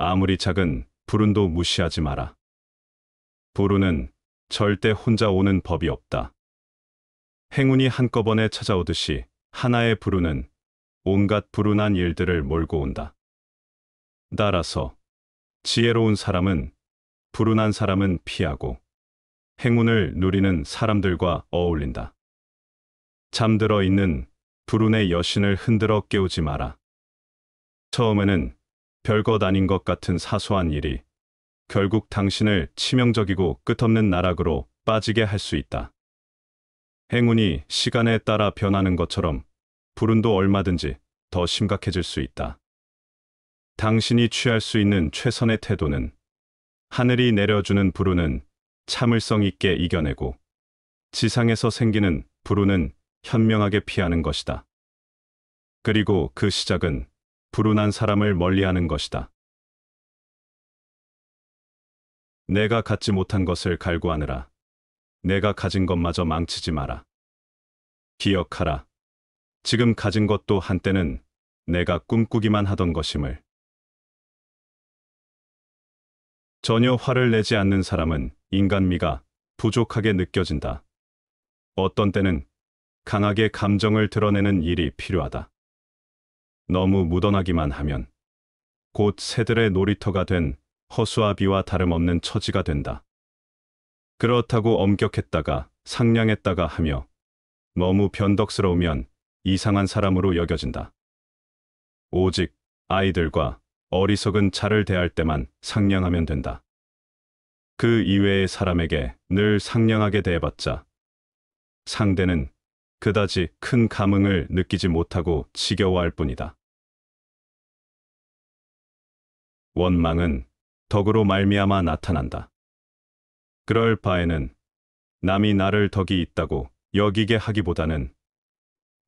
아무리 작은 불운도 무시하지 마라. 불운은 절대 혼자 오는 법이 없다. 행운이 한꺼번에 찾아오듯이 하나의 불운은 온갖 불운한 일들을 몰고 온다. 따라서 지혜로운 사람은 불운한 사람은 피하고 행운을 누리는 사람들과 어울린다. 잠들어 있는 불운의 여신을 흔들어 깨우지 마라. 처음에는 별것 아닌 것 같은 사소한 일이 결국 당신을 치명적이고 끝없는 나락으로 빠지게 할 수 있다. 행운이 시간에 따라 변하는 것처럼 불운도 얼마든지 더 심각해질 수 있다. 당신이 취할 수 있는 최선의 태도는 하늘이 내려주는 불운은 참을성 있게 이겨내고 지상에서 생기는 불운은 현명하게 피하는 것이다. 그리고 그 시작은 불운한 사람을 멀리하는 것이다. 내가 갖지 못한 것을 갈구하느라 내가 가진 것마저 망치지 마라. 기억하라. 지금 가진 것도 한때는 내가 꿈꾸기만 하던 것임을. 전혀 화를 내지 않는 사람은 인간미가 부족하게 느껴진다. 어떤 때는 강하게 감정을 드러내는 일이 필요하다. 너무 묻어나기만 하면 곧 새들의 놀이터가 된 허수아비와 다름없는 처지가 된다. 그렇다고 엄격했다가 상냥했다가 하며 너무 변덕스러우면 이상한 사람으로 여겨진다. 오직 아이들과 어리석은 자를 대할 때만 상냥하면 된다. 그 이외의 사람에게 늘 상냥하게 대해봤자 상대는 그다지 큰 감흥을 느끼지 못하고 지겨워할 뿐이다. 원망은 덕으로 말미암아 나타난다. 그럴 바에는 남이 나를 덕이 있다고 여기게 하기보다는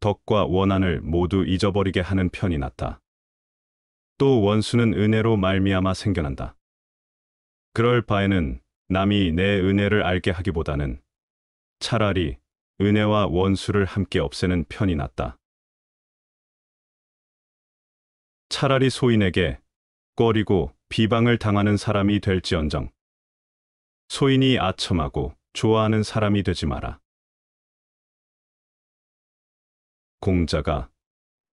덕과 원한을 모두 잊어버리게 하는 편이 낫다. 또 원수는 은혜로 말미암아 생겨난다. 그럴 바에는 남이 내 은혜를 알게 하기보다는 차라리 은혜와 원수를 함께 없애는 편이 낫다. 차라리 소인에게 꺼리고 비방을 당하는 사람이 될지언정 소인이 아첨하고 좋아하는 사람이 되지 마라. 공자가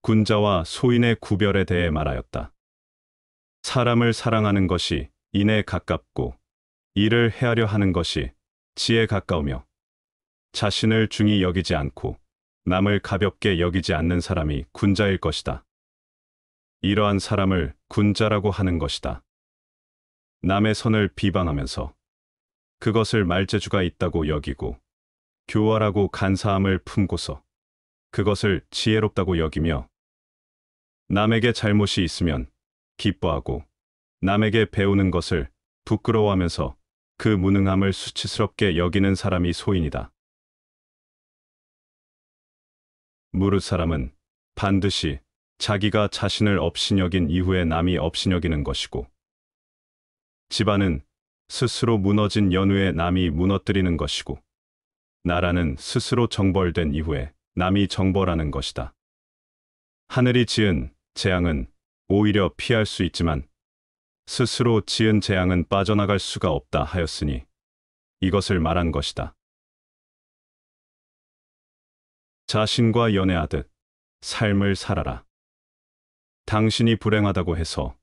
군자와 소인의 구별에 대해 말하였다. 사람을 사랑하는 것이 인에 가깝고 이를 헤아려 하는 것이 지에 가까우며 자신을 중히 여기지 않고 남을 가볍게 여기지 않는 사람이 군자일 것이다. 이러한 사람을 군자라고 하는 것이다. 남의 선을 비방하면서 그것을 말재주가 있다고 여기고 교활하고 간사함을 품고서 그것을 지혜롭다고 여기며 남에게 잘못이 있으면 기뻐하고 남에게 배우는 것을 부끄러워하면서 그 무능함을 수치스럽게 여기는 사람이 소인이다. 물을 사람은 반드시 자기가 자신을 업신여긴 이후에 남이 업신여기는 것이고 집안은 스스로 무너진 연후에 남이 무너뜨리는 것이고 나라는 스스로 정벌된 이후에 남이 정벌하는 것이다. 하늘이 지은 재앙은 오히려 피할 수 있지만 스스로 지은 재앙은 빠져나갈 수가 없다 하였으니 이것을 말한 것이다. 자신과 연애하듯 삶을 살아라. 당신이 불행하다고 해서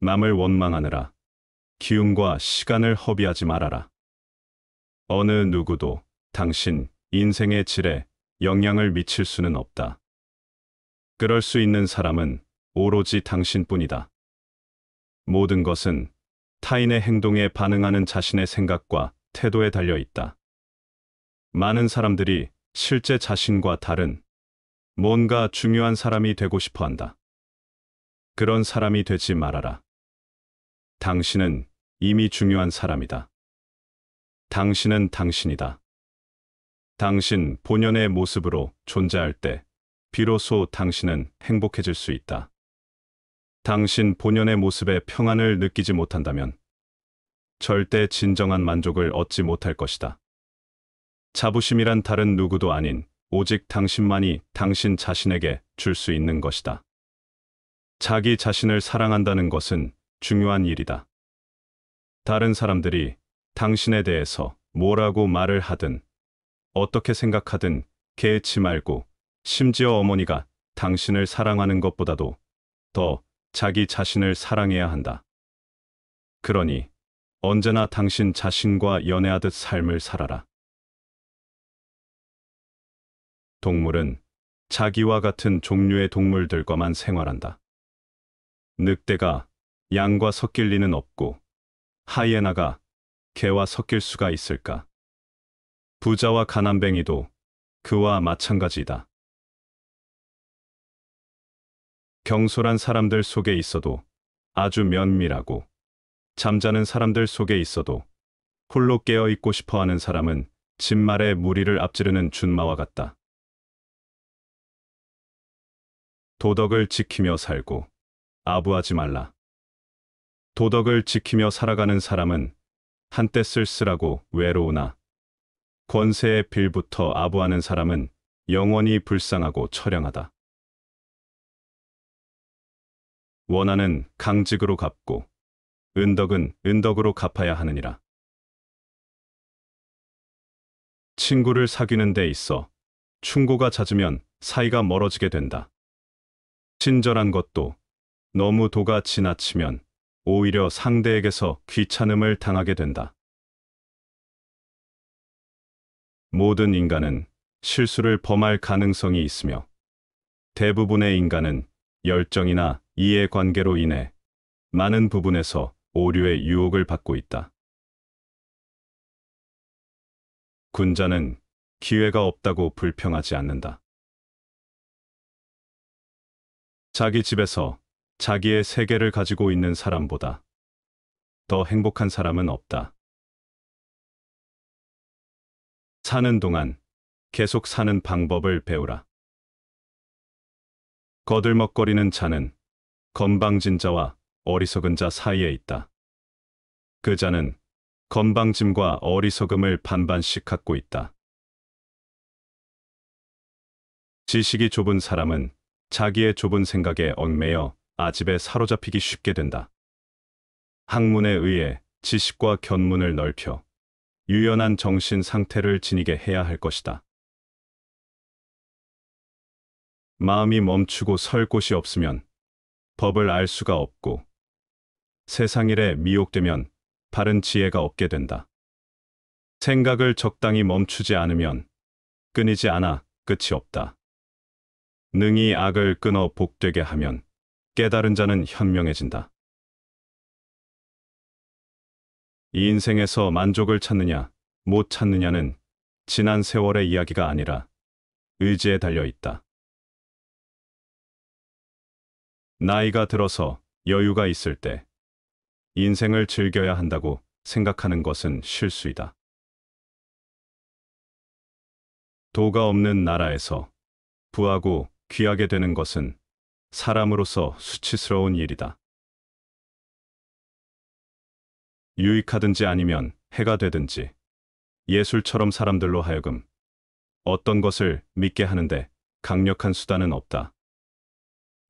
남을 원망하느라 기운과 시간을 허비하지 말아라. 어느 누구도 당신 인생의 질에 영향을 미칠 수는 없다. 그럴 수 있는 사람은 오로지 당신뿐이다. 모든 것은 타인의 행동에 반응하는 자신의 생각과 태도에 달려 있다. 많은 사람들이 실제 자신과 다른 뭔가 중요한 사람이 되고 싶어 한다. 그런 사람이 되지 말아라. 당신은 이미 중요한 사람이다. 당신은 당신이다. 당신 본연의 모습으로 존재할 때 비로소 당신은 행복해질 수 있다. 당신 본연의 모습에 평안을 느끼지 못한다면 절대 진정한 만족을 얻지 못할 것이다. 자부심이란 다른 누구도 아닌 오직 당신만이 당신 자신에게 줄 수 있는 것이다. 자기 자신을 사랑한다는 것은 중요한 일이다. 다른 사람들이 당신에 대해서 뭐라고 말을 하든 어떻게 생각하든 개의치 말고 심지어 어머니가 당신을 사랑하는 것보다도 더 자기 자신을 사랑해야 한다. 그러니 언제나 당신 자신과 연애하듯 삶을 살아라. 동물은 자기와 같은 종류의 동물들과만 생활한다. 늑대가 양과 섞일 리는 없고 하이에나가 개와 섞일 수가 있을까? 부자와 가난뱅이도 그와 마찬가지다. 경솔한 사람들 속에 있어도 아주 면밀하고 잠자는 사람들 속에 있어도 홀로 깨어 있고 싶어하는 사람은 진말에 무리를 앞지르는 준마와 같다. 도덕을 지키며 살고 아부하지 말라. 도덕을 지키며 살아가는 사람은 한때 쓸쓸하고 외로우나 권세의 빌부터 아부하는 사람은 영원히 불쌍하고 처량하다. 원하는 강직으로 갚고 은덕은 은덕으로 갚아야 하느니라. 친구를 사귀는 데 있어 충고가 잦으면 사이가 멀어지게 된다. 친절한 것도 너무 도가 지나치면 오히려 상대에게서 귀찮음을 당하게 된다. 모든 인간은 실수를 범할 가능성이 있으며 대부분의 인간은 열정이나 이해관계로 인해 많은 부분에서 오류의 유혹을 받고 있다. 군자는 기회가 없다고 불평하지 않는다. 자기 집에서 자기의 세계를 가지고 있는 사람보다 더 행복한 사람은 없다. 사는 동안 계속 사는 방법을 배우라. 거들먹거리는 자는 건방진자와 어리석은 자 사이에 있다. 그 자는 건방짐과 어리석음을 반반씩 갖고 있다. 지식이 좁은 사람은 자기의 좁은 생각에 얽매여 아집에 사로잡히기 쉽게 된다. 학문에 의해 지식과 견문을 넓혀 유연한 정신 상태를 지니게 해야 할 것이다. 마음이 멈추고 설 곳이 없으면 법을 알 수가 없고 세상 일에 미혹되면 바른 지혜가 없게 된다. 생각을 적당히 멈추지 않으면 끊이지 않아 끝이 없다. 능이 악을 끊어 복되게 하면 깨달은 자는 현명해진다. 이 인생에서 만족을 찾느냐 못 찾느냐는 지난 세월의 이야기가 아니라 의지에 달려 있다. 나이가 들어서 여유가 있을 때 인생을 즐겨야 한다고 생각하는 것은 실수이다. 도가 없는 나라에서 부하고 귀하게 되는 것은 사람으로서 수치스러운 일이다. 유익하든지 아니면 해가 되든지 예술처럼 사람들로 하여금 어떤 것을 믿게 하는데 강력한 수단은 없다.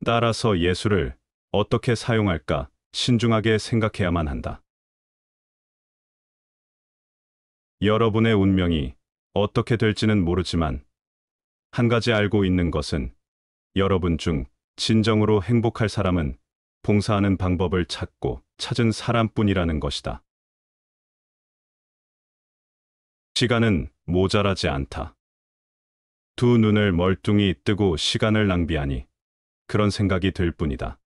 따라서 예술을 어떻게 사용할까 신중하게 생각해야만 한다. 여러분의 운명이 어떻게 될지는 모르지만 한 가지 알고 있는 것은 여러분 중 진정으로 행복할 사람은 봉사하는 방법을 찾고 찾은 사람뿐이라는 것이다. 시간은 모자라지 않다. 두 눈을 멀뚱히 뜨고 시간을 낭비하니 그런 생각이 들 뿐이다.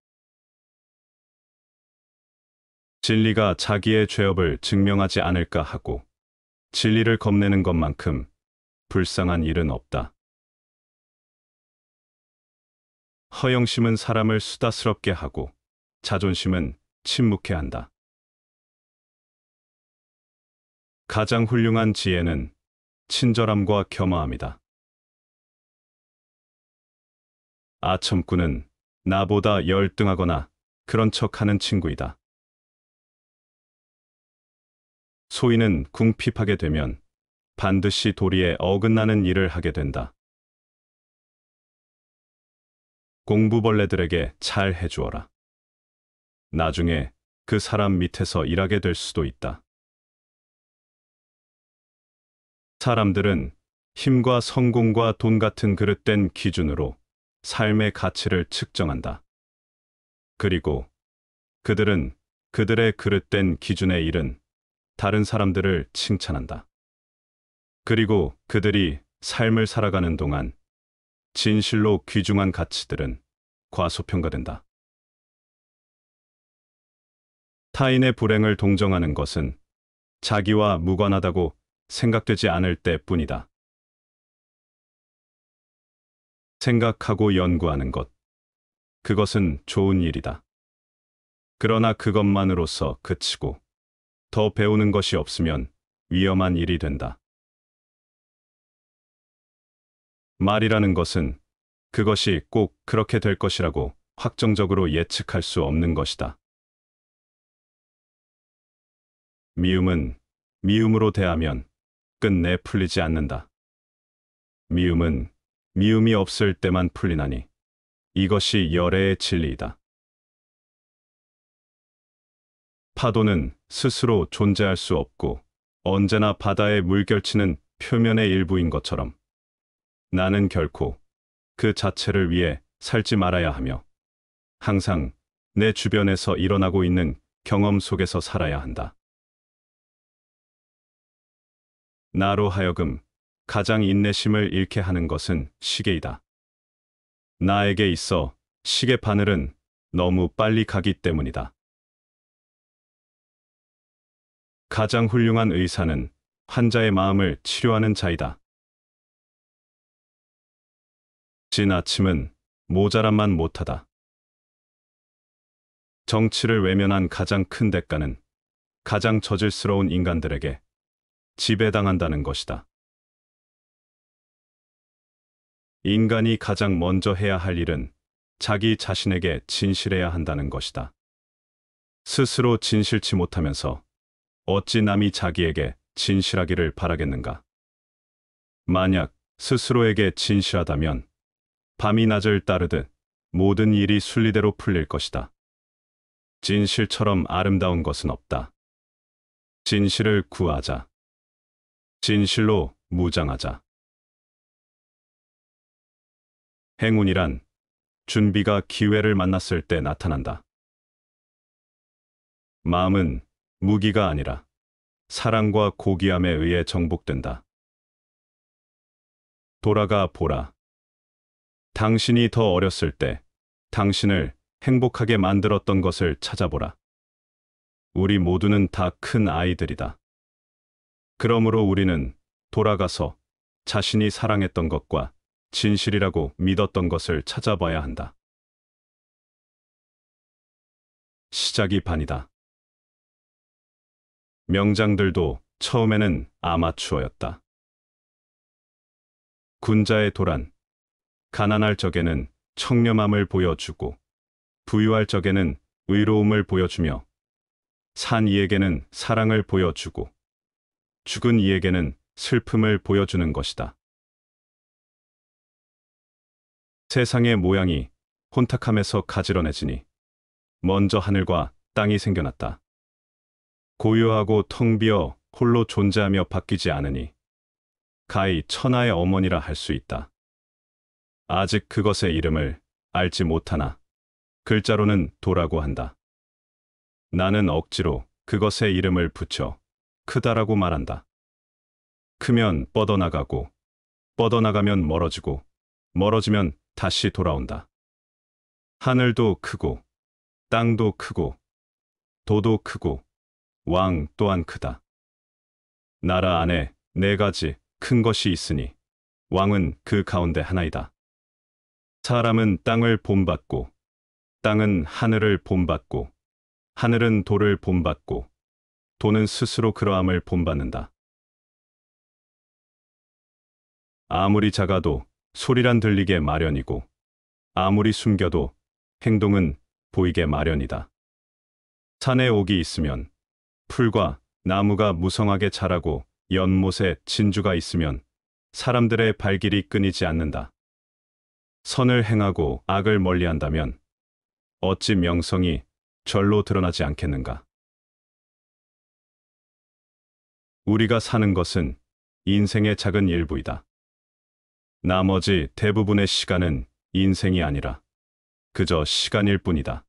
진리가 자기의 죄업을 증명하지 않을까 하고 진리를 겁내는 것만큼 불쌍한 일은 없다. 허영심은 사람을 수다스럽게 하고 자존심은 침묵해 한다. 가장 훌륭한 지혜는 친절함과 겸허함이다. 아첨꾼은 나보다 열등하거나 그런 척하는 친구이다. 소인은 궁핍하게 되면 반드시 도리에 어긋나는 일을 하게 된다. 공부벌레들에게 잘 해주어라. 나중에 그 사람 밑에서 일하게 될 수도 있다. 사람들은 힘과 성공과 돈 같은 그릇된 기준으로 삶의 가치를 측정한다. 그리고 그들은 그들의 그릇된 기준에 이른 다른 사람들을 칭찬한다. 그리고 그들이 삶을 살아가는 동안 진실로 귀중한 가치들은 과소평가된다. 타인의 불행을 동정하는 것은 자기와 무관하다고 생각되지 않을 때 뿐이다. 생각하고 연구하는 것. 그것은 좋은 일이다. 그러나 그것만으로서 그치고 더 배우는 것이 없으면 위험한 일이 된다. 말이라는 것은 그것이 꼭 그렇게 될 것이라고 확정적으로 예측할 수 없는 것이다. 미움은 미움으로 대하면 끝내 풀리지 않는다. 미움은 미움이 없을 때만 풀리나니 이것이 열애의 진리이다. 파도는 스스로 존재할 수 없고 언제나 바다의 물결치는 표면의 일부인 것처럼 나는 결코 그 자체를 위해 살지 말아야 하며 항상 내 주변에서 일어나고 있는 경험 속에서 살아야 한다. 나로 하여금 가장 인내심을 잃게 하는 것은 시계이다. 나에게 있어 시계 바늘은 너무 빨리 가기 때문이다. 가장 훌륭한 의사는 환자의 마음을 치료하는 자이다. 진 아침은 모자란만 못하다. 정치를 외면한 가장 큰 대가는 가장 저질스러운 인간들에게 지배당한다는 것이다. 인간이 가장 먼저 해야 할 일은 자기 자신에게 진실해야 한다는 것이다. 스스로 진실치 못하면서 어찌 남이 자기에게 진실하기를 바라겠는가. 만약 스스로에게 진실하다면 밤이 낮을 따르듯 모든 일이 순리대로 풀릴 것이다. 진실처럼 아름다운 것은 없다. 진실을 구하자. 진실로 무장하자. 행운이란 준비가 기회를 만났을 때 나타난다. 마음은 무기가 아니라 사랑과 고귀함에 의해 정복된다. 돌아가 보라. 당신이 더 어렸을 때 당신을 행복하게 만들었던 것을 찾아보라. 우리 모두는 다 큰 아이들이다. 그러므로 우리는 돌아가서 자신이 사랑했던 것과 진실이라고 믿었던 것을 찾아봐야 한다. 시작이 반이다. 명장들도 처음에는 아마추어였다. 군자의 도란, 가난할 적에는 청렴함을 보여주고 부유할 적에는 의로움을 보여주며 산 이에게는 사랑을 보여주고 죽은 이에게는 슬픔을 보여주는 것이다. 세상의 모양이 혼탁함에서 가지런해지니 먼저 하늘과 땅이 생겨났다. 고요하고 텅 비어 홀로 존재하며 바뀌지 않으니 가히 천하의 어머니라 할 수 있다. 아직 그것의 이름을 알지 못하나 글자로는 도라고 한다. 나는 억지로 그것의 이름을 붙여 크다라고 말한다. 크면 뻗어나가고 뻗어나가면 멀어지고 멀어지면 다시 돌아온다. 하늘도 크고 땅도 크고 도도 크고 왕 또한 크다. 나라 안에 네 가지 큰 것이 있으니 왕은 그 가운데 하나이다. 사람은 땅을 본받고 땅은 하늘을 본받고 하늘은 돌을 본받고 돈은 스스로 그러함을 본받는다. 아무리 작아도 소리란 들리게 마련이고 아무리 숨겨도 행동은 보이게 마련이다. 산에 옥이 있으면 풀과 나무가 무성하게 자라고 연못에 진주가 있으면 사람들의 발길이 끊이지 않는다. 선을 행하고 악을 멀리한다면 어찌 명성이 절로 드러나지 않겠는가? 우리가 사는 것은 인생의 작은 일부이다. 나머지 대부분의 시간은 인생이 아니라 그저 시간일 뿐이다.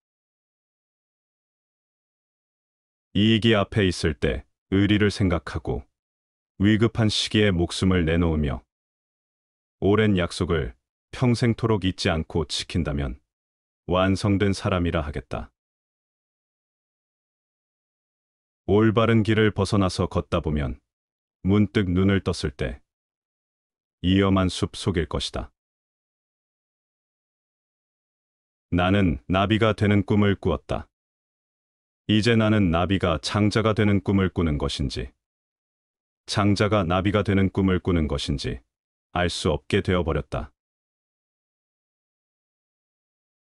이익이 앞에 있을 때 의리를 생각하고 위급한 시기에 목숨을 내놓으며 오랜 약속을 평생토록 잊지 않고 지킨다면 완성된 사람이라 하겠다. 올바른 길을 벗어나서 걷다 보면 문득 눈을 떴을 때 위험한 숲 속일 것이다. 나는 나비가 되는 꿈을 꾸었다. 이제 나는 나비가 장자가 되는 꿈을 꾸는 것인지 장자가 나비가 되는 꿈을 꾸는 것인지 알 수 없게 되어버렸다.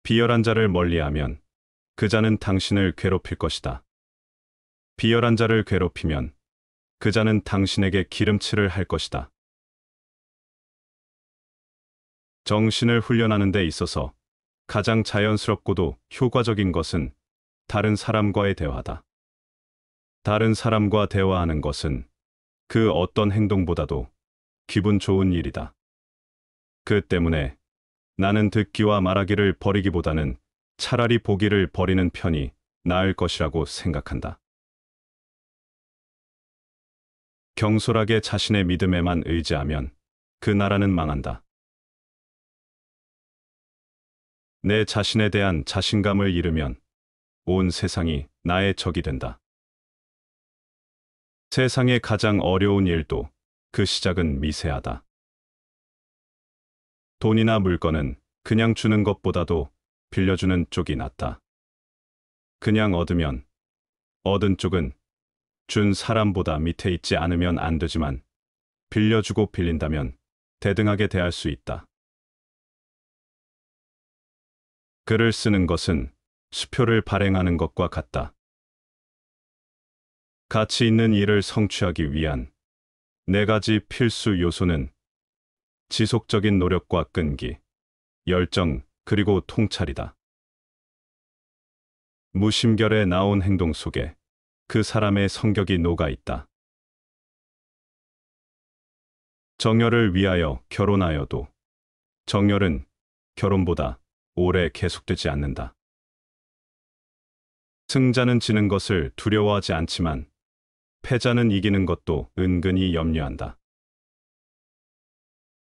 비열한 자를 멀리하면 그 자는 당신을 괴롭힐 것이다. 비열한 자를 괴롭히면 그 자는 당신에게 기름칠을 할 것이다. 정신을 훈련하는 데 있어서 가장 자연스럽고도 효과적인 것은 다른 사람과의 대화다. 다른 사람과 대화하는 것은 그 어떤 행동보다도 기분 좋은 일이다. 그 때문에 나는 듣기와 말하기를 버리기보다는 차라리 보기를 버리는 편이 나을 것이라고 생각한다. 경솔하게 자신의 믿음에만 의지하면 그 나라는 망한다. 내 자신에 대한 자신감을 잃으면 온 세상이 나의 적이 된다. 세상의 가장 어려운 일도 그 시작은 미세하다. 돈이나 물건은 그냥 주는 것보다도 빌려주는 쪽이 낫다. 그냥 얻으면 얻은 쪽은 준 사람보다 밑에 있지 않으면 안 되지만 빌려주고 빌린다면 대등하게 대할 수 있다. 글을 쓰는 것은 수표를 발행하는 것과 같다. 가치 있는 일을 성취하기 위한 네 가지 필수 요소는 지속적인 노력과 끈기, 열정, 그리고 통찰이다. 무심결에 나온 행동 속에 그 사람의 성격이 녹아 있다. 정열을 위하여 결혼하여도 정열은 결혼보다 오래 계속되지 않는다. 승자는 지는 것을 두려워하지 않지만 패자는 이기는 것도 은근히 염려한다.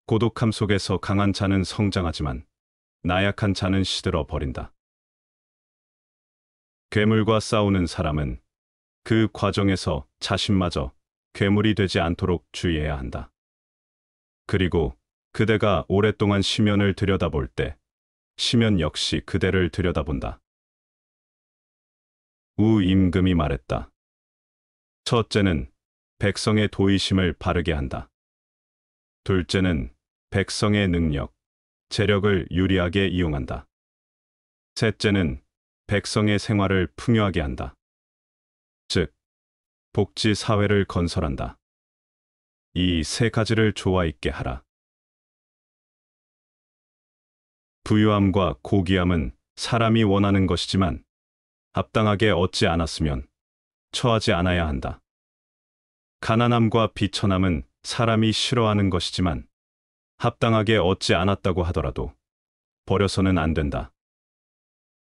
고독함 속에서 강한 자는 성장하지만 나약한 자는 시들어 버린다. 괴물과 싸우는 사람은 그 과정에서 자신마저 괴물이 되지 않도록 주의해야 한다. 그리고 그대가 오랫동안 시면을 들여다볼 때 시면 역시 그대를 들여다본다. 우임금이 말했다. 첫째는 백성의 도의심을 바르게 한다. 둘째는 백성의 능력, 재력을 유리하게 이용한다. 셋째는 백성의 생활을 풍요하게 한다. 즉, 복지 사회를 건설한다. 이 세 가지를 좋아 있게 하라. 부유함과 고귀함은 사람이 원하는 것이지만 합당하게 얻지 않았으면 처하지 않아야 한다. 가난함과 비천함은 사람이 싫어하는 것이지만 합당하게 얻지 않았다고 하더라도 버려서는 안 된다.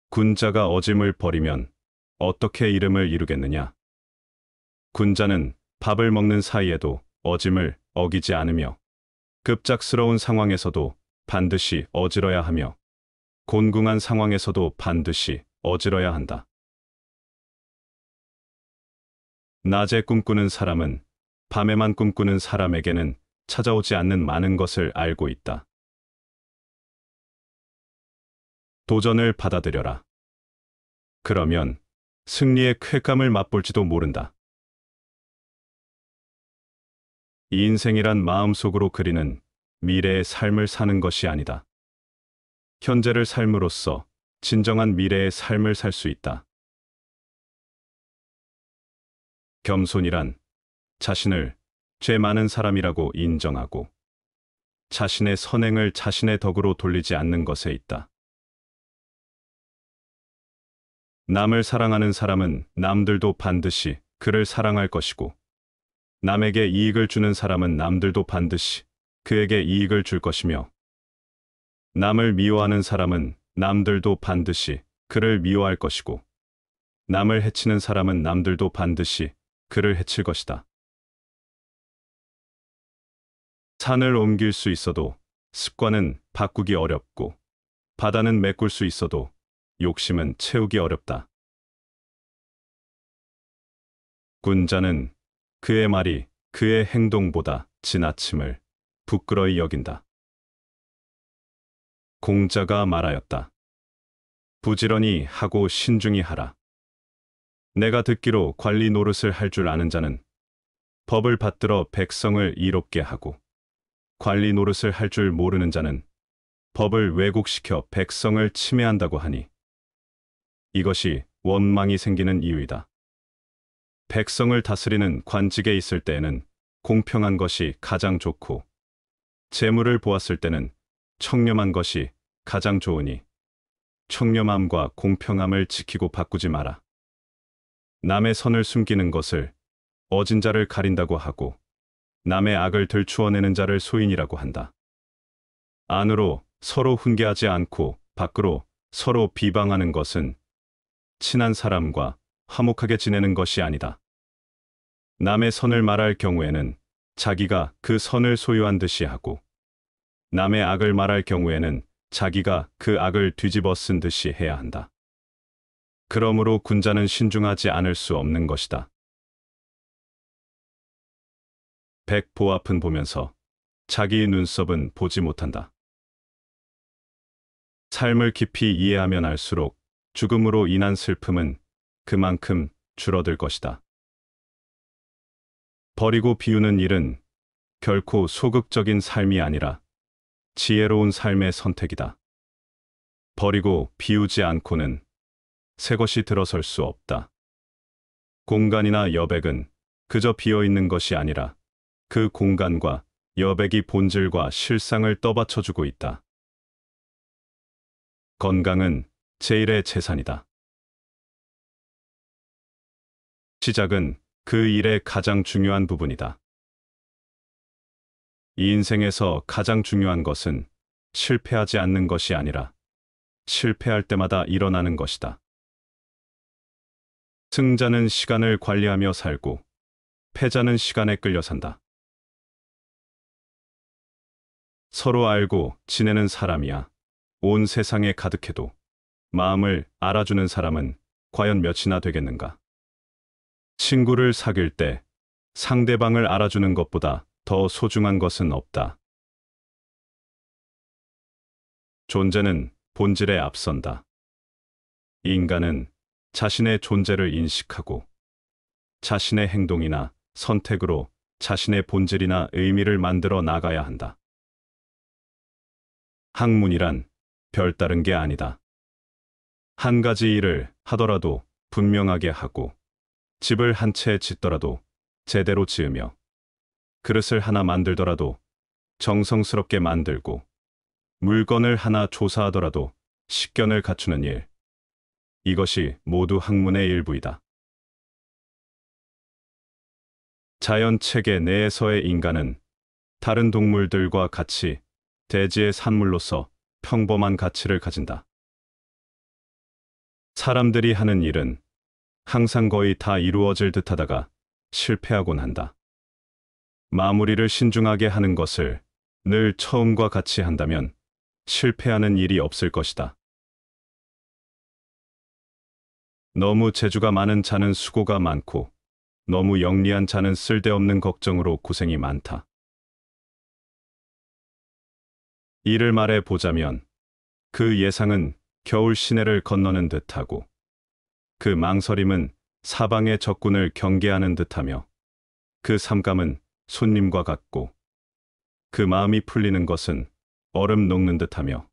군자가 어짐을 버리면 어떻게 이름을 이루겠느냐. 군자는 밥을 먹는 사이에도 어짐을 어기지 않으며 급작스러운 상황에서도 반드시 어질러야 하며 곤궁한 상황에서도 반드시 어질러야 한다. 낮에 꿈꾸는 사람은 밤에만 꿈꾸는 사람에게는 찾아오지 않는 많은 것을 알고 있다. 도전을 받아들여라. 그러면 승리의 쾌감을 맛볼지도 모른다. 이 인생이란 마음속으로 그리는 미래의 삶을 사는 것이 아니다. 현재를 삶으로써 진정한 미래의 삶을 살 수 있다. 겸손이란 자신을 죄 많은 사람이라고 인정하고 자신의 선행을 자신의 덕으로 돌리지 않는 것에 있다. 남을 사랑하는 사람은 남들도 반드시 그를 사랑할 것이고 남에게 이익을 주는 사람은 남들도 반드시 그에게 이익을 줄 것이며 남을 미워하는 사람은 남들도 반드시 그를 미워할 것이고 남을 해치는 사람은 남들도 반드시 그를 해칠 것이다. 산을 옮길 수 있어도 습관은 바꾸기 어렵고 바다는 메꿀 수 있어도 욕심은 채우기 어렵다. 군자는 그의 말이 그의 행동보다 지나침을 부끄러이 여긴다. 공자가 말하였다. 부지런히 하고 신중히 하라. 내가 듣기로 관리 노릇을 할 줄 아는 자는 법을 받들어 백성을 이롭게 하고 관리 노릇을 할 줄 모르는 자는 법을 왜곡시켜 백성을 침해한다고 하니 이것이 원망이 생기는 이유이다. 백성을 다스리는 관직에 있을 때에는 공평한 것이 가장 좋고 재물을 보았을 때는 청렴한 것이 가장 좋으니 청렴함과 공평함을 지키고 바꾸지 마라. 남의 선을 숨기는 것을 어진 자를 가린다고 하고 남의 악을 들추어내는 자를 소인이라고 한다. 안으로 서로 훈계하지 않고 밖으로 서로 비방하는 것은 친한 사람과 화목하게 지내는 것이 아니다. 남의 선을 말할 경우에는 자기가 그 선을 소유한 듯이 하고 남의 악을 말할 경우에는 자기가 그 악을 뒤집어 쓴 듯이 해야 한다. 그러므로 군자는 신중하지 않을 수 없는 것이다. 백보 앞은 보면서 자기 눈썹은 보지 못한다. 삶을 깊이 이해하면 알수록 죽음으로 인한 슬픔은 그만큼 줄어들 것이다. 버리고 비우는 일은 결코 소극적인 삶이 아니라 지혜로운 삶의 선택이다. 버리고 비우지 않고는 새 것이 들어설 수 없다. 공간이나 여백은 그저 비어있는 것이 아니라 그 공간과 여백이 본질과 실상을 떠받쳐주고 있다. 건강은 제일의 재산이다. 시작은 그 일의 가장 중요한 부분이다. 이 인생에서 가장 중요한 것은 실패하지 않는 것이 아니라 실패할 때마다 일어나는 것이다. 승자는 시간을 관리하며 살고 패자는 시간에 끌려 산다. 서로 알고 지내는 사람이야. 온 세상에 가득해도 마음을 알아주는 사람은 과연 몇이나 되겠는가. 친구를 사귈 때 상대방을 알아주는 것보다 더 소중한 것은 없다. 존재는 본질에 앞선다. 인간은 자신의 존재를 인식하고 자신의 행동이나 선택으로 자신의 본질이나 의미를 만들어 나가야 한다. 학문이란 별다른 게 아니다. 한 가지 일을 하더라도 분명하게 하고 집을 한 채 짓더라도 제대로 지으며 그릇을 하나 만들더라도 정성스럽게 만들고 물건을 하나 조사하더라도 식견을 갖추는 일. 이것이 모두 학문의 일부이다. 자연 체계 내에서의 인간은 다른 동물들과 같이 대지의 산물로서 평범한 가치를 가진다. 사람들이 하는 일은 항상 거의 다 이루어질 듯 하다가 실패하곤 한다. 마무리를 신중하게 하는 것을 늘 처음과 같이 한다면 실패하는 일이 없을 것이다. 너무 재주가 많은 자는 수고가 많고 너무 영리한 자는 쓸데없는 걱정으로 고생이 많다. 이를 말해 보자면 그 예상은 겨울 시내를 건너는 듯하고 그 망설임은 사방의 적군을 경계하는 듯하며 그 삼감은 손님과 같고 그 마음이 풀리는 것은 얼음 녹는 듯하며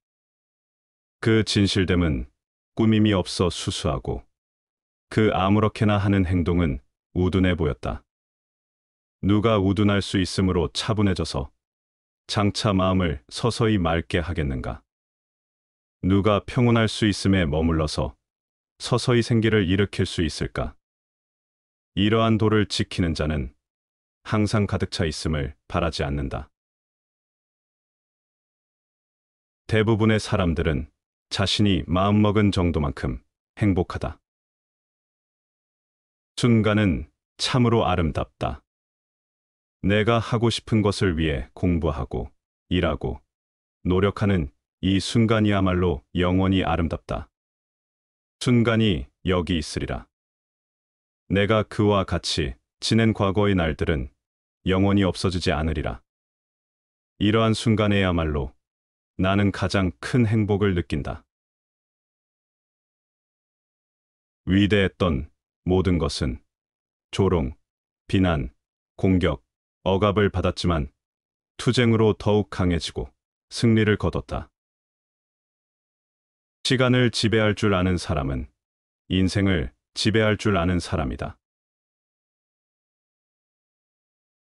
그 진실됨은 꾸밈이 없어 수수하고 그 아무렇게나 하는 행동은 우둔해 보였다. 누가 우둔할 수 있으므로 차분해져서 장차 마음을 서서히 맑게 하겠는가. 누가 평온할 수 있음에 머물러서 서서히 생기를 일으킬 수 있을까? 이러한 도를 지키는 자는 항상 가득 차 있음을 바라지 않는다. 대부분의 사람들은 자신이 마음먹은 정도만큼 행복하다. 순간은 참으로 아름답다. 내가 하고 싶은 것을 위해 공부하고 일하고 노력하는 이 순간이야말로 영원히 아름답다. 순간이 여기 있으리라. 내가 그와 같이 지낸 과거의 날들은 영원히 없어지지 않으리라. 이러한 순간에야말로 나는 가장 큰 행복을 느낀다. 위대했던 모든 것은 조롱, 비난, 공격, 억압을 받았지만 투쟁으로 더욱 강해지고 승리를 거뒀다. 시간을 지배할 줄 아는 사람은 인생을 지배할 줄 아는 사람이다.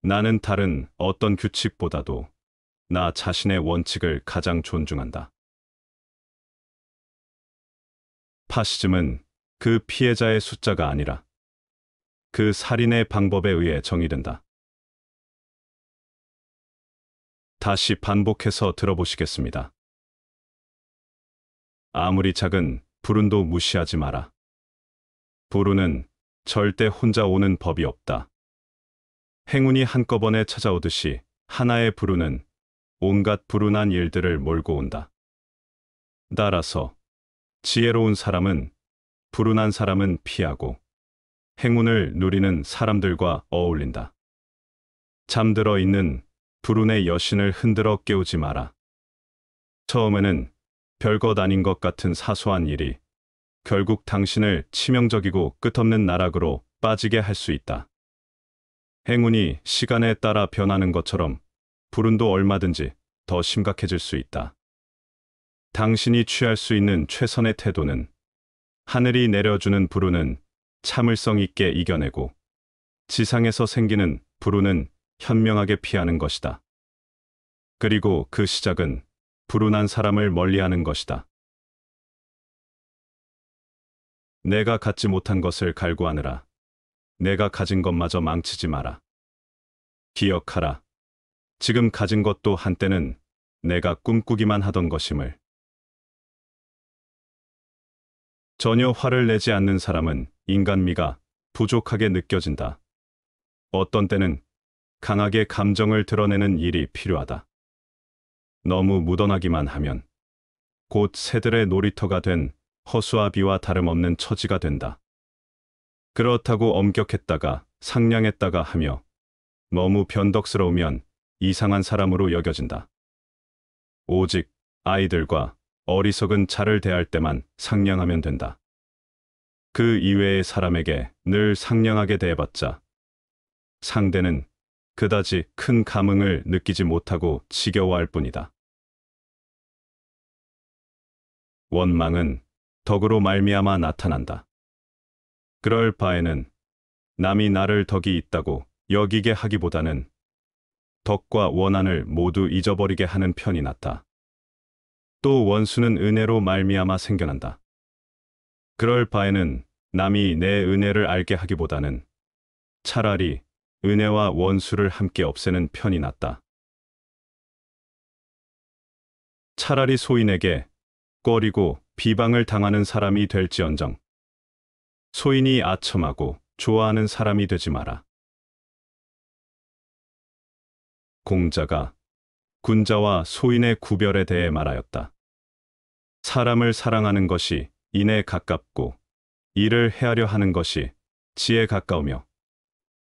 나는 다른 어떤 규칙보다도 나 자신의 원칙을 가장 존중한다. 파시즘은 그 피해자의 숫자가 아니라 그 살인의 방법에 의해 정의된다. 다시 반복해서 들어보시겠습니다. 아무리 작은 불운도 무시하지 마라. 불운은 절대 혼자 오는 법이 없다. 행운이 한꺼번에 찾아오듯이 하나의 불운은 온갖 불운한 일들을 몰고 온다. 따라서 지혜로운 사람은 불운한 사람은 피하고 행운을 누리는 사람들과 어울린다. 잠들어 있는 불운의 여신을 흔들어 깨우지 마라. 처음에는 별것 아닌 것 같은 사소한 일이 결국 당신을 치명적이고 끝없는 나락으로 빠지게 할 수 있다. 행운이 시간에 따라 변하는 것처럼 불운도 얼마든지 더 심각해질 수 있다. 당신이 취할 수 있는 최선의 태도는 하늘이 내려주는 불운은 참을성 있게 이겨내고 지상에서 생기는 불운은 현명하게 피하는 것이다. 그리고 그 시작은 불운한 사람을 멀리하는 것이다. 내가 갖지 못한 것을 갈구하느라 내가 가진 것마저 망치지 마라. 기억하라. 지금 가진 것도 한때는 내가 꿈꾸기만 하던 것임을. 전혀 화를 내지 않는 사람은 인간미가 부족하게 느껴진다. 어떤 때는 강하게 감정을 드러내는 일이 필요하다. 너무 묻어나기만 하면 곧 새들의 놀이터가 된 허수아비와 다름없는 처지가 된다. 그렇다고 엄격했다가 상냥했다가 하며 너무 변덕스러우면 이상한 사람으로 여겨진다. 오직 아이들과 어리석은 자를 대할 때만 상냥하면 된다. 그 이외의 사람에게 늘 상냥하게 대해봤자 상대는 그다지 큰 감흥을 느끼지 못하고 지겨워할 뿐이다. 원망은 덕으로 말미암아 나타난다. 그럴 바에는 남이 나를 덕이 있다고 여기게 하기보다는 덕과 원한을 모두 잊어버리게 하는 편이 낫다. 또 원수는 은혜로 말미암아 생겨난다. 그럴 바에는 남이 내 은혜를 알게 하기보다는 차라리 은혜와 원수를 함께 없애는 편이 낫다. 차라리 소인에게 꺼리고 비방을 당하는 사람이 될지언정 소인이 아첨하고 좋아하는 사람이 되지 마라. 공자가 군자와 소인의 구별에 대해 말하였다. 사람을 사랑하는 것이 인에 가깝고 이를 헤아려 하는 것이 지에 가까우며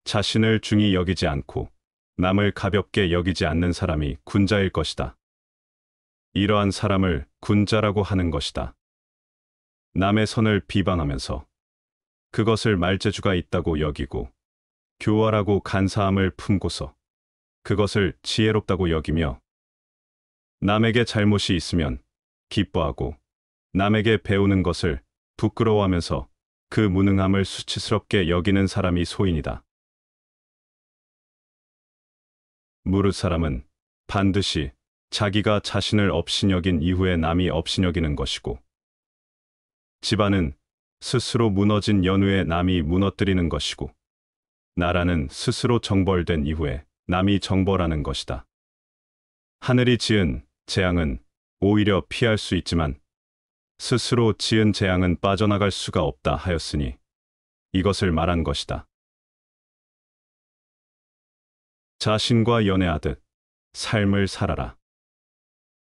자신을 중히 여기지 않고 남을 가볍게 여기지 않는 사람이 군자일 것이다. 이러한 사람을 군자라고 하는 것이다. 남의 선을 비방하면서 그것을 말재주가 있다고 여기고 교활하고 간사함을 품고서 그것을 지혜롭다고 여기며 남에게 잘못이 있으면 기뻐하고 남에게 배우는 것을 부끄러워하면서 그 무능함을 수치스럽게 여기는 사람이 소인이다. 무릇 사람은 반드시 자기가 자신을 업신여긴 이후에 남이 업신여기는 것이고 집안은 스스로 무너진 연후에 남이 무너뜨리는 것이고 나라는 스스로 정벌된 이후에 남이 정벌하는 것이다. 하늘이 지은 재앙은 오히려 피할 수 있지만 스스로 지은 재앙은 빠져나갈 수가 없다 하였으니 이것을 말한 것이다. 자신과 연애하듯 삶을 살아라.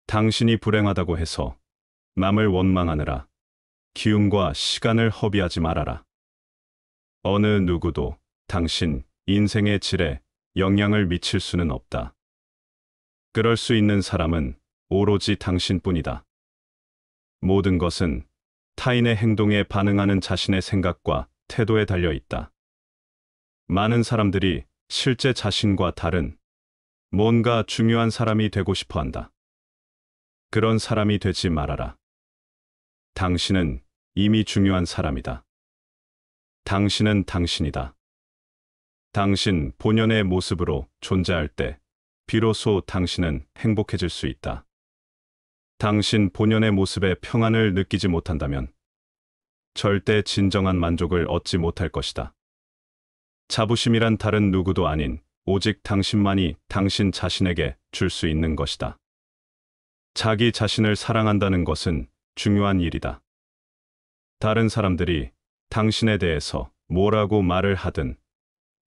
당신이 불행하다고 해서 남을 원망하느라 기운과 시간을 허비하지 말아라. 어느 누구도 당신 인생의 질에 영향을 미칠 수는 없다. 그럴 수 있는 사람은 오로지 당신뿐이다. 모든 것은 타인의 행동에 반응하는 자신의 생각과 태도에 달려 있다. 많은 사람들이 실제 자신과 다른 뭔가 중요한 사람이 되고 싶어 한다. 그런 사람이 되지 말아라. 당신은 이미 중요한 사람이다. 당신은 당신이다. 당신 본연의 모습으로 존재할 때 비로소 당신은 행복해질 수 있다. 당신 본연의 모습에 평안을 느끼지 못한다면 절대 진정한 만족을 얻지 못할 것이다. 자부심이란 다른 누구도 아닌 오직 당신만이 당신 자신에게 줄 수 있는 것이다. 자기 자신을 사랑한다는 것은 중요한 일이다. 다른 사람들이 당신에 대해서 뭐라고 말을 하든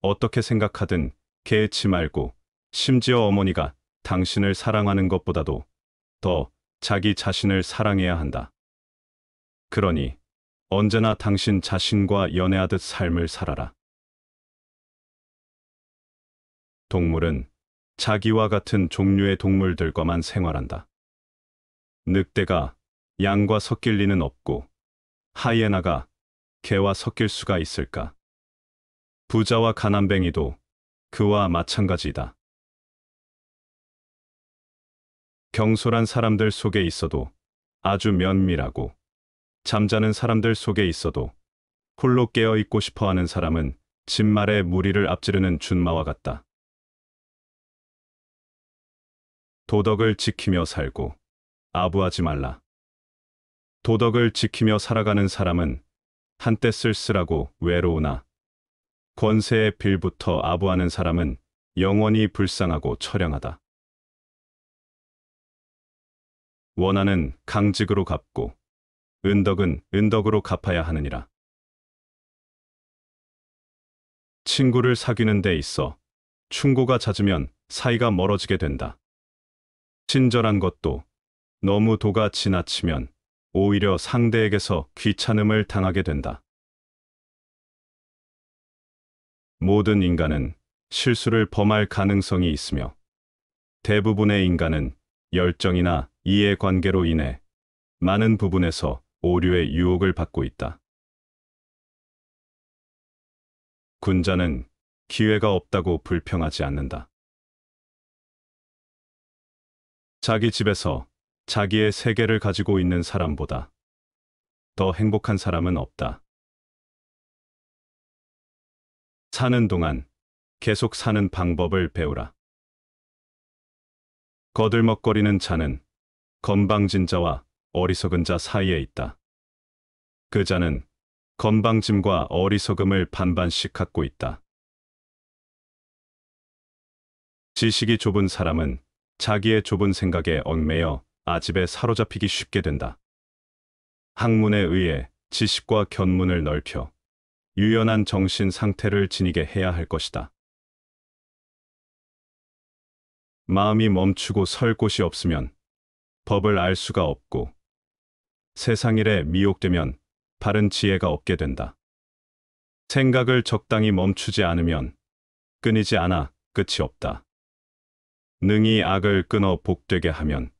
어떻게 생각하든 개의치 말고 심지어 어머니가 당신을 사랑하는 것보다도 더 자기 자신을 사랑해야 한다. 그러니 언제나 당신 자신과 연애하듯 삶을 살아라. 동물은 자기와 같은 종류의 동물들과만 생활한다. 늑대가 양과 섞일 리는 없고 하이에나가 개와 섞일 수가 있을까? 부자와 가난뱅이도 그와 마찬가지다. 경솔한 사람들 속에 있어도 아주 면밀하고 잠자는 사람들 속에 있어도 홀로 깨어 있고 싶어하는 사람은 진말에 무리를 앞지르는 준마와 같다. 도덕을 지키며 살고 아부하지 말라. 도덕을 지키며 살아가는 사람은 한때 쓸쓸하고 외로우나 권세의 빌부터 아부하는 사람은 영원히 불쌍하고 처량하다. 원하는 강직으로 갚고 은덕은 은덕으로 갚아야 하느니라. 친구를 사귀는 데 있어 충고가 잦으면 사이가 멀어지게 된다. 친절한 것도 너무 도가 지나치면 오히려 상대에게서 귀찮음을 당하게 된다. 모든 인간은 실수를 범할 가능성이 있으며 대부분의 인간은 열정이나 이해관계로 인해 많은 부분에서 오류의 유혹을 받고 있다. 군자는 기회가 없다고 불평하지 않는다. 자기 집에서 자기의 세계를 가지고 있는 사람보다 더 행복한 사람은 없다. 사는 동안 계속 사는 방법을 배우라. 거들먹거리는 자는 건방진자와 어리석은 자 사이에 있다. 그 자는 건방짐과 어리석음을 반반씩 갖고 있다. 지식이 좁은 사람은 자기의 좁은 생각에 얽매여 아집에 사로잡히기 쉽게 된다. 학문에 의해 지식과 견문을 넓혀 유연한 정신 상태를 지니게 해야 할 것이다. 마음이 멈추고 설 곳이 없으면 법을 알 수가 없고 세상 일에 미혹되면 바른 지혜가 없게 된다. 생각을 적당히 멈추지 않으면 끊이지 않아 끝이 없다. 능히 악을 끊어 복되게 하면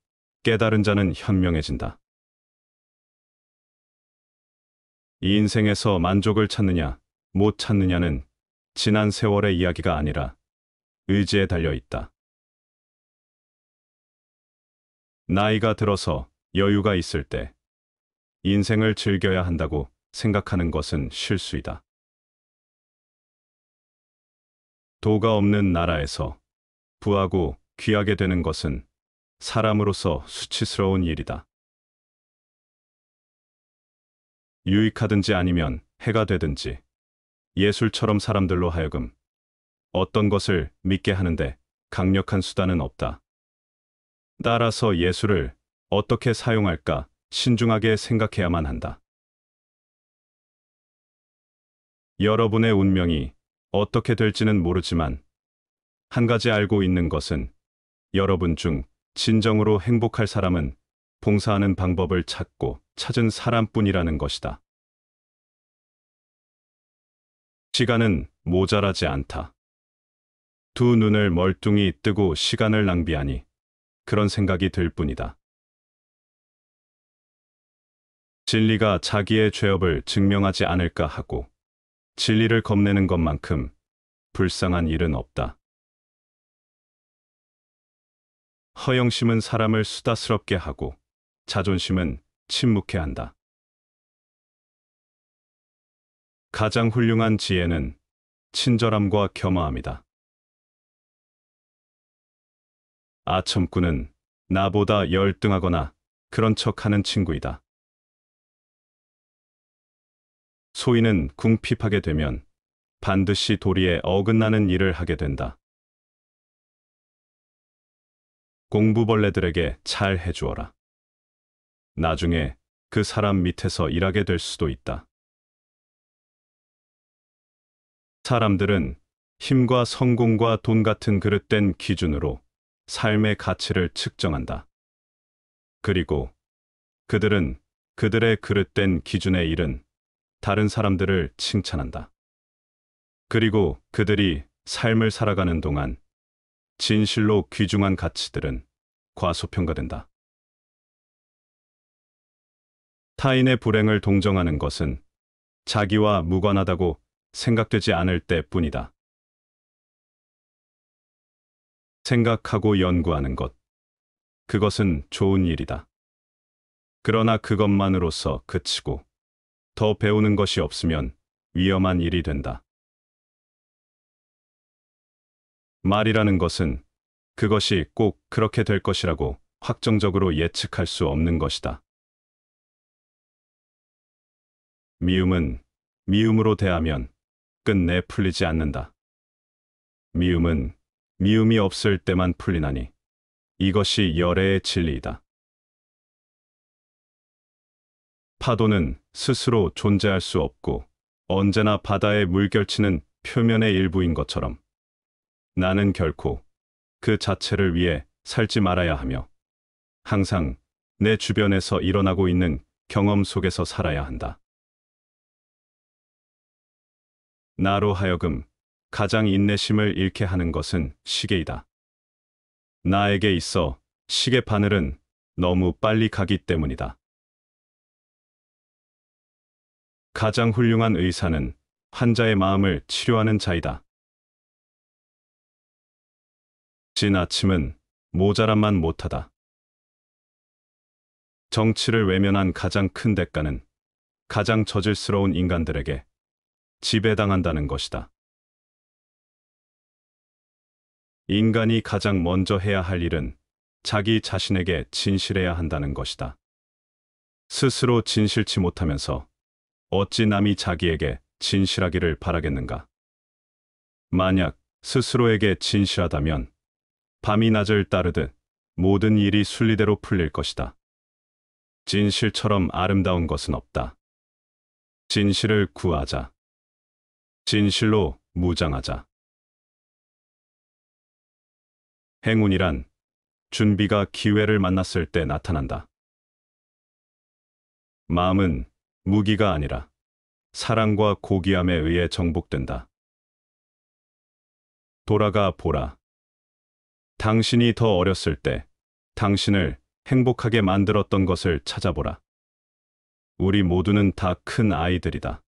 깨달은 자는 현명해진다. 이 인생에서 만족을 찾느냐, 못 찾느냐는 지난 세월의 이야기가 아니라 의지에 달려 있다. 나이가 들어서 여유가 있을 때 인생을 즐겨야 한다고 생각하는 것은 실수이다. 도가 없는 나라에서 부하고 귀하게 되는 것은 사람으로서 수치스러운 일이다. 유익하든지 아니면 해가 되든지 예술처럼 사람들로 하여금 어떤 것을 믿게 하는데 강력한 수단은 없다. 따라서 예술을 어떻게 사용할까 신중하게 생각해야만 한다. 여러분의 운명이 어떻게 될지는 모르지만 한 가지 알고 있는 것은 여러분 중 진정으로 행복할 사람은 봉사하는 방법을 찾고 찾은 사람뿐이라는 것이다. 시간은 모자라지 않다. 두 눈을 멀뚱히 뜨고 시간을 낭비하니 그런 생각이 들 뿐이다. 진리가 자기의 죄업을 증명하지 않을까 하고 진리를 겁내는 것만큼 불쌍한 일은 없다. 허영심은 사람을 수다스럽게 하고 자존심은 침묵해 한다. 가장 훌륭한 지혜는 친절함과 겸허함이다. 아첨꾼은 나보다 열등하거나 그런 척하는 친구이다. 소인은 궁핍하게 되면 반드시 도리에 어긋나는 일을 하게 된다. 공부벌레들에게 잘 해주어라. 나중에 그 사람 밑에서 일하게 될 수도 있다. 사람들은 힘과 성공과 돈 같은 그릇된 기준으로 삶의 가치를 측정한다. 그리고 그들은 그들의 그릇된 기준의 일은 다른 사람들을 칭찬한다. 그리고 그들이 삶을 살아가는 동안 진실로 귀중한 가치들은 과소평가된다. 타인의 불행을 동정하는 것은 자기와 무관하다고 생각되지 않을 때뿐이다. 생각하고 연구하는 것. 그것은 좋은 일이다. 그러나 그것만으로서 그치고 더 배우는 것이 없으면 위험한 일이 된다. 말이라는 것은 그것이 꼭 그렇게 될 것이라고 확정적으로 예측할 수 없는 것이다. 미움은 미움으로 대하면 끝내 풀리지 않는다. 미움은 미움이 없을 때만 풀리나니 이것이 열애의 진리이다. 파도는 스스로 존재할 수 없고 언제나 바다의 물결치는 표면의 일부인 것처럼 나는 결코 그 자체를 위해 살지 말아야 하며 항상 내 주변에서 일어나고 있는 경험 속에서 살아야 한다. 나로 하여금 가장 인내심을 잃게 하는 것은 시계이다. 나에게 있어 시계 바늘은 너무 빨리 가기 때문이다. 가장 훌륭한 의사는 환자의 마음을 치료하는 자이다. 진 아침은 모자란만 못하다. 정치를 외면한 가장 큰 대가는 가장 저질스러운 인간들에게 지배당한다는 것이다. 인간이 가장 먼저 해야 할 일은 자기 자신에게 진실해야 한다는 것이다. 스스로 진실치 못하면서 어찌 남이 자기에게 진실하기를 바라겠는가. 만약 스스로에게 진실하다면 밤이 낮을 따르듯 모든 일이 순리대로 풀릴 것이다. 진실처럼 아름다운 것은 없다. 진실을 구하자. 진실로 무장하자. 행운이란 준비가 기회를 만났을 때 나타난다. 마음은 무기가 아니라 사랑과 고귀함에 의해 정복된다. 돌아가 보라. 당신이 더 어렸을 때 당신을 행복하게 만들었던 것을 찾아보라. 우리 모두는 다 큰 아이들이다.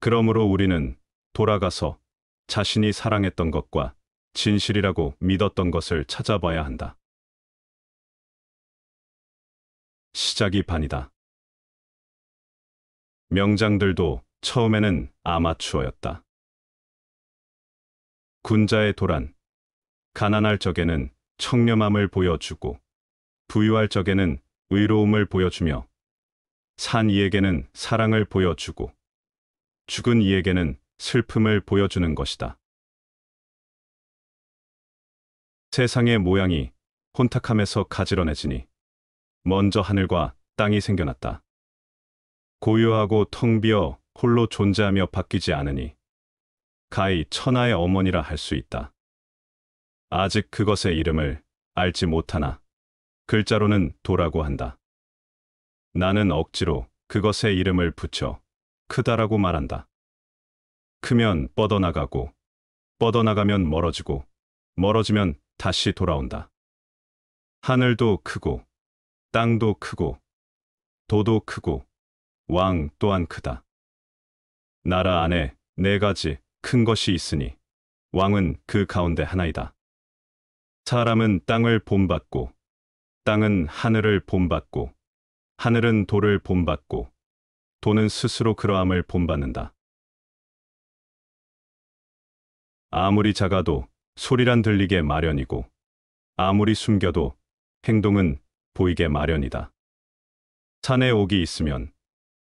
그러므로 우리는 돌아가서 자신이 사랑했던 것과 진실이라고 믿었던 것을 찾아봐야 한다. 시작이 반이다. 명장들도 처음에는 아마추어였다. 군자의 도란, 가난할 적에는 청렴함을 보여주고 부유할 적에는 의로움을 보여주며 산 이에게는 사랑을 보여주고 죽은 이에게는 슬픔을 보여주는 것이다. 세상의 모양이 혼탁함에서 가지런해지니 먼저 하늘과 땅이 생겨났다. 고요하고 텅 비어 홀로 존재하며 바뀌지 않으니 가히 천하의 어머니라 할 수 있다. 아직 그것의 이름을 알지 못하나 글자로는 도라고 한다. 나는 억지로 그것의 이름을 붙여 크다라고 말한다. 크면 뻗어나가고 뻗어나가면 멀어지고 멀어지면 다시 돌아온다. 하늘도 크고 땅도 크고 도도 크고 왕 또한 크다. 나라 안에 네 가지 큰 것이 있으니 왕은 그 가운데 하나이다. 사람은 땅을 본받고 땅은 하늘을 본받고 하늘은 돌을 본받고 돈은 스스로 그러함을 본받는다. 아무리 작아도 소리란 들리게 마련이고 아무리 숨겨도 행동은 보이게 마련이다. 산에 옥이 있으면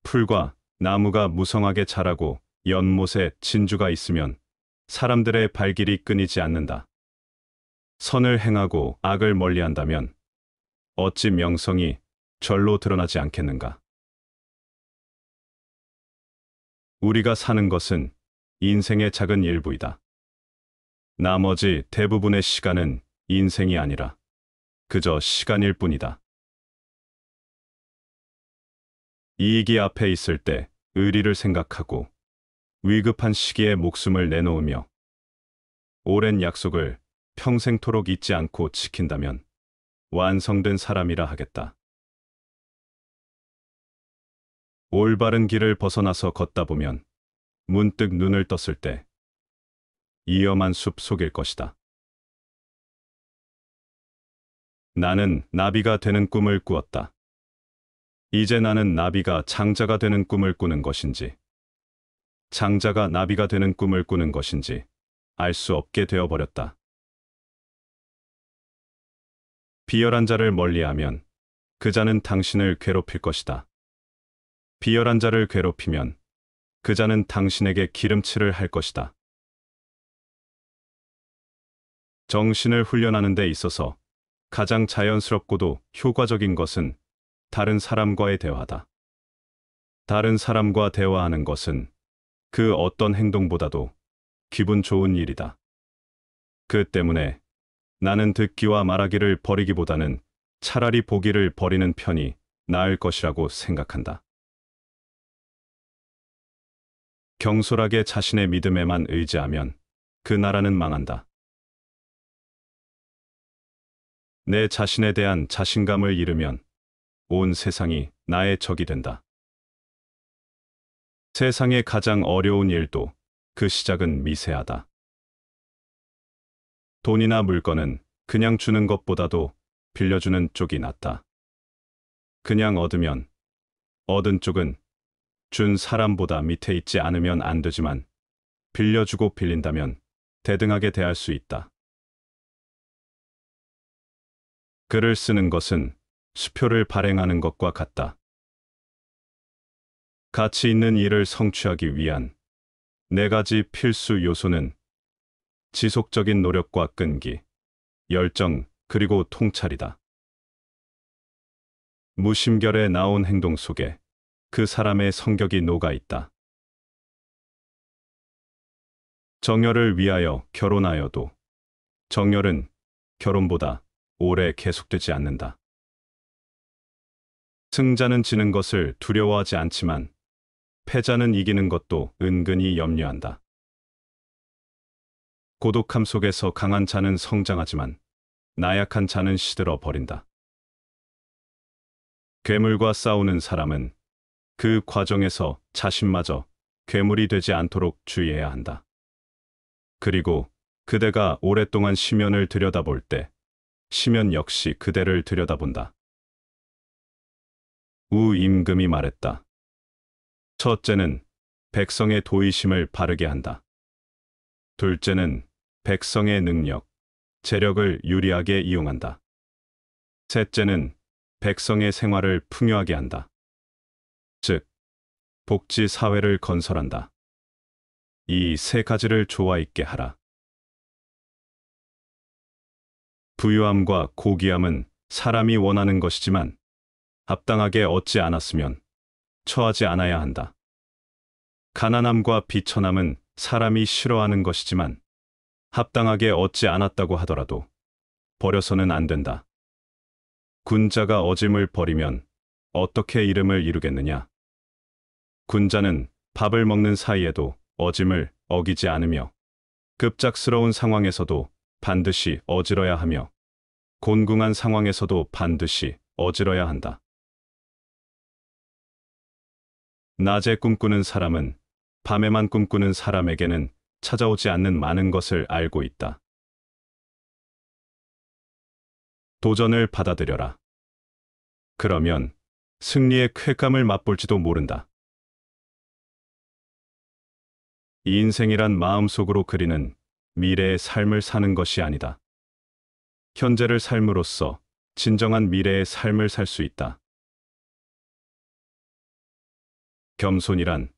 풀과 나무가 무성하게 자라고 연못에 진주가 있으면 사람들의 발길이 끊이지 않는다. 선을 행하고 악을 멀리한다면 어찌 명성이 절로 드러나지 않겠는가? 우리가 사는 것은 인생의 작은 일부이다. 나머지 대부분의 시간은 인생이 아니라 그저 시간일 뿐이다. 이익이 앞에 있을 때 의리를 생각하고 위급한 시기에 목숨을 내놓으며 오랜 약속을 평생토록 잊지 않고 지킨다면 완성된 사람이라 하겠다. 올바른 길을 벗어나서 걷다 보면 문득 눈을 떴을 때 위험한 숲 속일 것이다. 나는 나비가 되는 꿈을 꾸었다. 이제 나는 나비가 장자가 되는 꿈을 꾸는 것인지 장자가 나비가 되는 꿈을 꾸는 것인지 알 수 없게 되어버렸다. 비열한 자를 멀리하면 그 자는 당신을 괴롭힐 것이다. 비열한 자를 괴롭히면 그 자는 당신에게 기름칠을 할 것이다. 정신을 훈련하는 데 있어서 가장 자연스럽고도 효과적인 것은 다른 사람과의 대화다. 다른 사람과 대화하는 것은 그 어떤 행동보다도 기분 좋은 일이다. 그 때문에 나는 듣기와 말하기를 버리기보다는 차라리 보기를 버리는 편이 나을 것이라고 생각한다. 경솔하게 자신의 믿음에만 의지하면 그 나라는 망한다. 내 자신에 대한 자신감을 잃으면 온 세상이 나의 적이 된다. 세상의 가장 어려운 일도 그 시작은 미세하다. 돈이나 물건은 그냥 주는 것보다도 빌려주는 쪽이 낫다. 그냥 얻으면 얻은 쪽은 준 사람보다 밑에 있지 않으면 안 되지만 빌려주고 빌린다면 대등하게 대할 수 있다. 글을 쓰는 것은 수표를 발행하는 것과 같다. 가치 있는 일을 성취하기 위한 네 가지 필수 요소는 지속적인 노력과 끈기, 열정, 그리고 통찰이다. 무심결에 나온 행동 속에 그 사람의 성격이 녹아 있다. 정열을 위하여 결혼하여도 정열은 결혼보다 오래 계속되지 않는다. 승자는 지는 것을 두려워하지 않지만 패자는 이기는 것도 은근히 염려한다. 고독함 속에서 강한 자는 성장하지만 나약한 자는 시들어 버린다. 괴물과 싸우는 사람은 그 과정에서 자신마저 괴물이 되지 않도록 주의해야 한다. 그리고 그대가 오랫동안 시면을 들여다볼 때 시면 역시 그대를 들여다본다. 우임금이 말했다. 첫째는 백성의 도의심을 바르게 한다. 둘째는 백성의 능력, 재력을 유리하게 이용한다. 셋째는 백성의 생활을 풍요하게 한다. 즉, 복지 사회를 건설한다. 이 세 가지를 좋아 있게 하라. 부유함과 고귀함은 사람이 원하는 것이지만 합당하게 얻지 않았으면 처하지 않아야 한다. 가난함과 비천함은 사람이 싫어하는 것이지만 합당하게 얻지 않았다고 하더라도 버려서는 안 된다. 군자가 어짐을 버리면 어떻게 이름을 이루겠느냐. 군자는 밥을 먹는 사이에도 어짐을 어기지 않으며 급작스러운 상황에서도 반드시 어지러야 하며 곤궁한 상황에서도 반드시 어지러야 한다. 낮에 꿈꾸는 사람은 밤에만 꿈꾸는 사람에게는 찾아오지 않는 많은 것을 알고 있다. 도전을 받아들여라. 그러면 승리의 쾌감을 맛볼지도 모른다. 이 인생이란 마음속으로 그리는 미래의 삶을 사는 것이 아니다. 현재를 삶으로써 진정한 미래의 삶을 살 수 있다. 겸손이란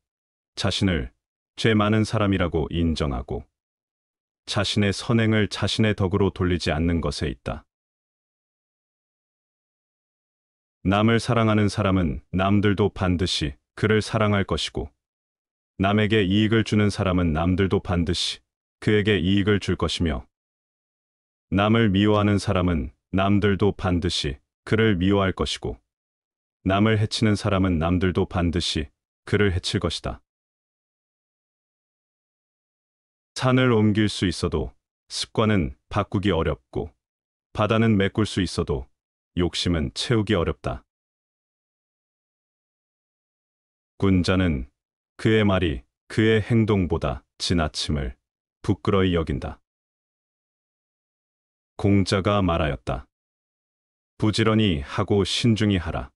자신을 죄 많은 사람이라고 인정하고 자신의 선행을 자신의 덕으로 돌리지 않는 것에 있다. 남을 사랑하는 사람은 남들도 반드시 그를 사랑할 것이고 남에게 이익을 주는 사람은 남들도 반드시 그에게 이익을 줄 것이며 남을 미워하는 사람은 남들도 반드시 그를 미워할 것이고 남을 해치는 사람은 남들도 반드시 그를 해칠 것이다. 산을 옮길 수 있어도 습관은 바꾸기 어렵고 바다는 메꿀 수 있어도 욕심은 채우기 어렵다. 군자는 그의 말이 그의 행동보다 지나침을 부끄러이 여긴다. 공자가 말하였다. 부지런히 하고 신중히 하라.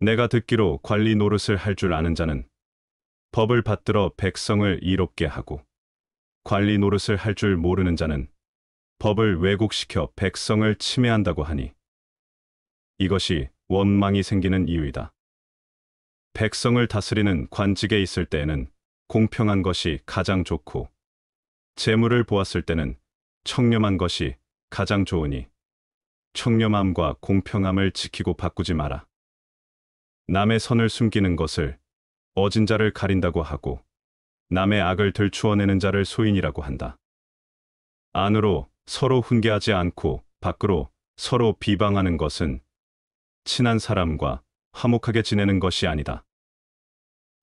내가 듣기로 관리 노릇을 할 줄 아는 자는 법을 받들어 백성을 이롭게 하고 관리 노릇을 할 줄 모르는 자는 법을 왜곡시켜 백성을 침해한다고 하니 이것이 원망이 생기는 이유이다. 백성을 다스리는 관직에 있을 때에는 공평한 것이 가장 좋고 재물을 보았을 때는 청렴한 것이 가장 좋으니 청렴함과 공평함을 지키고 바꾸지 마라. 남의 선을 숨기는 것을 어진 자를 가린다고 하고 남의 악을 들추어내는 자를 소인이라고 한다. 안으로 서로 훈계하지 않고 밖으로 서로 비방하는 것은 친한 사람과 화목하게 지내는 것이 아니다.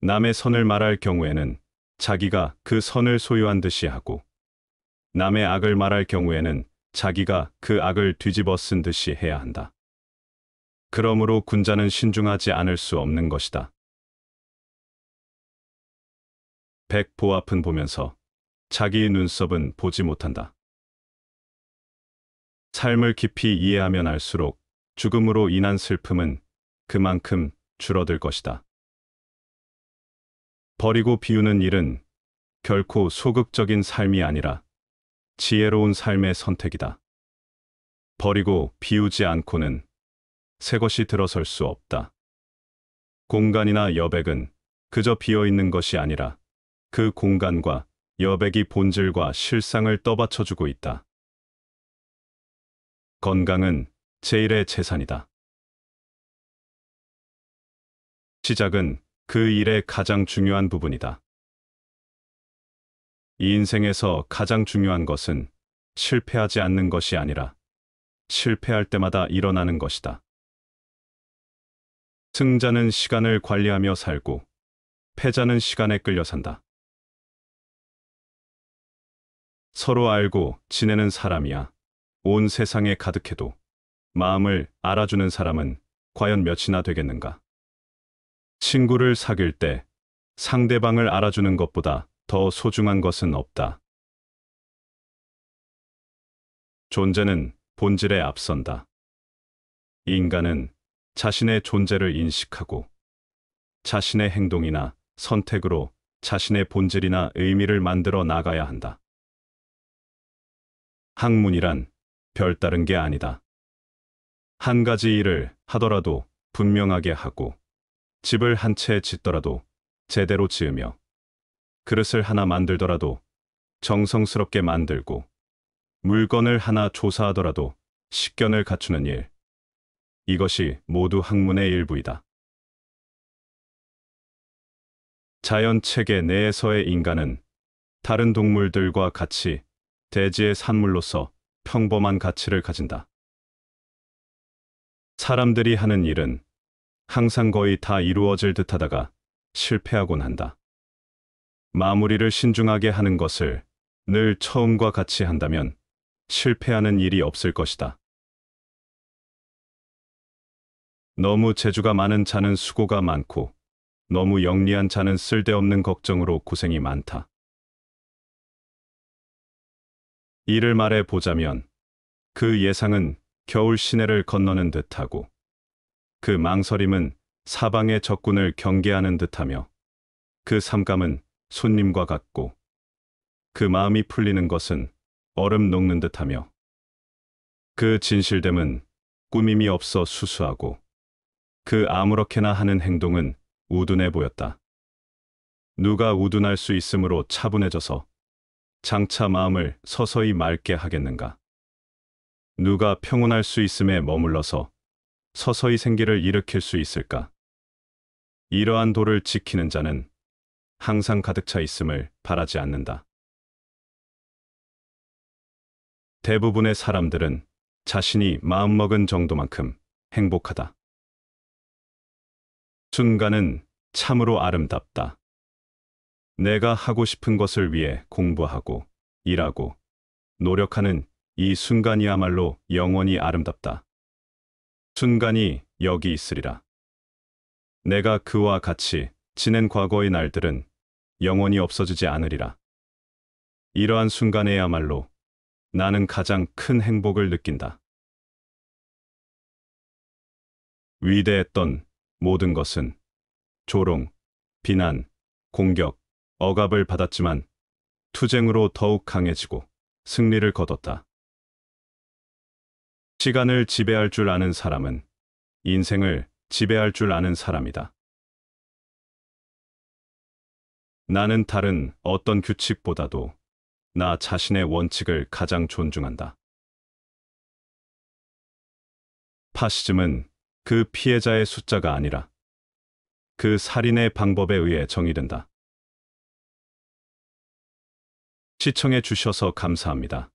남의 선을 말할 경우에는 자기가 그 선을 소유한 듯이 하고 남의 악을 말할 경우에는 자기가 그 악을 뒤집어 쓴 듯이 해야 한다. 그러므로 군자는 신중하지 않을 수 없는 것이다. 백보 앞은 보면서 자기 눈썹은 보지 못한다. 삶을 깊이 이해하면 알수록 죽음으로 인한 슬픔은 그만큼 줄어들 것이다. 버리고 비우는 일은 결코 소극적인 삶이 아니라 지혜로운 삶의 선택이다. 버리고 비우지 않고는 새 것이 들어설 수 없다. 공간이나 여백은 그저 비어있는 것이 아니라 그 공간과 여백이 본질과 실상을 떠받쳐주고 있다. 건강은 제일의 재산이다. 시작은 그 일의 가장 중요한 부분이다. 이 인생에서 가장 중요한 것은 실패하지 않는 것이 아니라 실패할 때마다 일어나는 것이다. 승자는 시간을 관리하며 살고 패자는 시간에 끌려 산다. 서로 알고 지내는 사람이야. 온 세상에 가득해도 마음을 알아주는 사람은 과연 몇이나 되겠는가? 친구를 사귈 때 상대방을 알아주는 것보다 더 소중한 것은 없다. 존재는 본질에 앞선다. 인간은 자신의 존재를 인식하고 자신의 행동이나 선택으로 자신의 본질이나 의미를 만들어 나가야 한다. 학문이란 별다른 게 아니다. 한 가지 일을 하더라도 분명하게 하고 집을 한 채 짓더라도 제대로 지으며 그릇을 하나 만들더라도 정성스럽게 만들고 물건을 하나 조사하더라도 식견을 갖추는 일. 이것이 모두 학문의 일부이다. 자연 체계 내에서의 인간은 다른 동물들과 같이 대지의 산물로서 평범한 가치를 가진다. 사람들이 하는 일은 항상 거의 다 이루어질 듯 하다가 실패하곤 한다. 마무리를 신중하게 하는 것을 늘 처음과 같이 한다면 실패하는 일이 없을 것이다. 너무 재주가 많은 자는 수고가 많고 너무 영리한 자는 쓸데없는 걱정으로 고생이 많다. 이를 말해 보자면 그 예상은 겨울 시내를 건너는 듯하고 그 망설임은 사방의 적군을 경계하는 듯하며 그 삼감은 손님과 같고 그 마음이 풀리는 것은 얼음 녹는 듯하며 그 진실됨은 꾸밈이 없어 수수하고 그 아무렇게나 하는 행동은 우둔해 보였다. 누가 우둔할 수 있으므로 차분해져서 장차 마음을 서서히 맑게 하겠는가. 누가 평온할 수 있음에 머물러서 서서히 생기를 일으킬 수 있을까? 이러한 도를 지키는 자는 항상 가득 차 있음을 바라지 않는다. 대부분의 사람들은 자신이 마음먹은 정도만큼 행복하다. 순간은 참으로 아름답다. 내가 하고 싶은 것을 위해 공부하고 일하고 노력하는 이 순간이야말로 영원히 아름답다. 순간이 여기 있으리라. 내가 그와 같이 지낸 과거의 날들은 영원히 없어지지 않으리라. 이러한 순간에야말로 나는 가장 큰 행복을 느낀다. 위대했던 모든 것은 조롱, 비난, 공격, 억압을 받았지만 투쟁으로 더욱 강해지고 승리를 거뒀다. 시간을 지배할 줄 아는 사람은 인생을 지배할 줄 아는 사람이다. 나는 다른 어떤 규칙보다도 나 자신의 원칙을 가장 존중한다. 파시즘은 그 피해자의 숫자가 아니라 그 살인의 방법에 의해 정의된다. 시청해 주셔서 감사합니다.